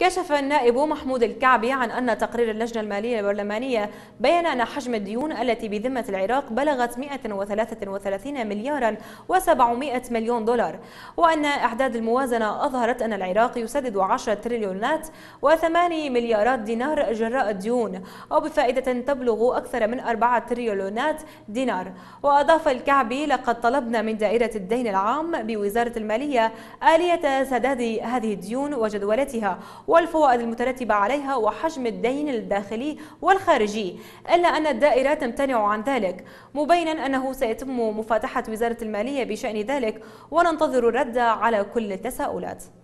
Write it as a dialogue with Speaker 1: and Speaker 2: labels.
Speaker 1: كشف النائب محمود الكعبي عن أن تقرير اللجنة المالية البرلمانية بيّن أن حجم الديون التي بذمة العراق بلغت 133 مليارا و700 مليون دولار وأن أعداد الموازنة أظهرت أن العراق يسدد 10 تريليونات و8 مليارات دينار جراء الديون وبفائدة تبلغ أكثر من 4 تريليونات دينار وأضاف الكعبي لقد طلبنا من دائرة الدين العام بوزارة المالية آلية سداد هذه الديون وجدولتها والفوائد المترتبة عليها وحجم الدين الداخلي والخارجي إلا أن الدائرة تمتنع عن ذلك مبينا أنه سيتم مفاتحة وزارة المالية بشأن ذلك وننتظر الرد على كل التساؤلات